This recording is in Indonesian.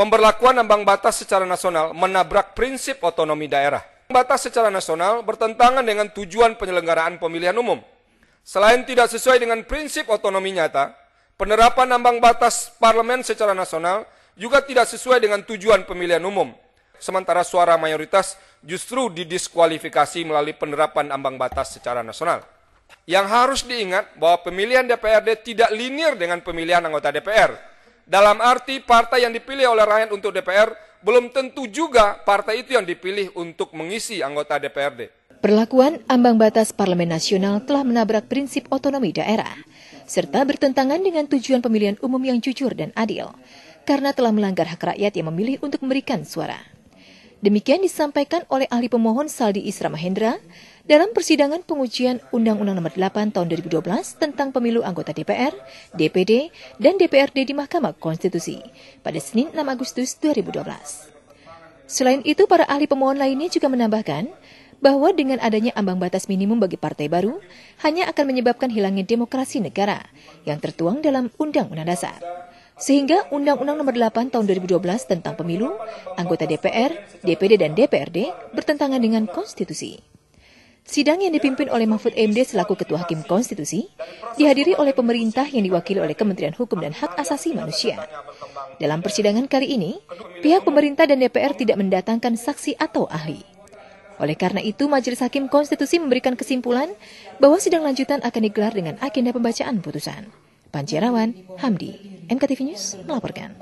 Pemberlakuan ambang batas secara nasional menabrak prinsip otonomi daerah. Ambang Batas secara nasional bertentangan dengan tujuan penyelenggaraan pemilihan umum. Selain tidak sesuai dengan prinsip otonomi nyata, penerapan ambang batas parlemen secara nasional juga tidak sesuai dengan tujuan pemilihan umum. Sementara suara mayoritas justru didiskualifikasi melalui penerapan ambang batas secara nasional. Yang harus diingat bahwa pemilihan DPRD tidak linier dengan pemilihan anggota DPR dalam arti partai yang dipilih oleh rakyat untuk DPR belum tentu juga partai itu yang dipilih untuk mengisi anggota DPRD. Perlakuan ambang batas Parlemen Nasional telah menabrak prinsip otonomi daerah, serta bertentangan dengan tujuan pemilihan umum yang jujur dan adil, karena telah melanggar hak rakyat yang memilih untuk memberikan suara. Demikian disampaikan oleh ahli pemohon Saldi Isra Mahendra dalam persidangan pengujian Undang-Undang Nomor 8 Tahun 2012 tentang pemilu anggota DPR, DPD, dan DPRD di Mahkamah Konstitusi pada Senin 6 Agustus 2012. Selain itu, para ahli pemohon lainnya juga menambahkan bahwa dengan adanya ambang batas minimum bagi partai baru hanya akan menyebabkan hilangnya demokrasi negara yang tertuang dalam Undang-Undang Dasar. Sehingga Undang-Undang Nomor 8 Tahun 2012 tentang Pemilu, anggota DPR, DPD dan DPRD bertentangan dengan konstitusi. Sidang yang dipimpin oleh Mahfud MD selaku Ketua Hakim Konstitusi dihadiri oleh pemerintah yang diwakili oleh Kementerian Hukum dan Hak Asasi Manusia. Dalam persidangan kali ini, pihak pemerintah dan DPR tidak mendatangkan saksi atau ahli. Oleh karena itu, Majelis Hakim Konstitusi memberikan kesimpulan bahwa sidang lanjutan akan digelar dengan agenda pembacaan putusan. Pancirawan, Hamdi, MKTV News melaporkan.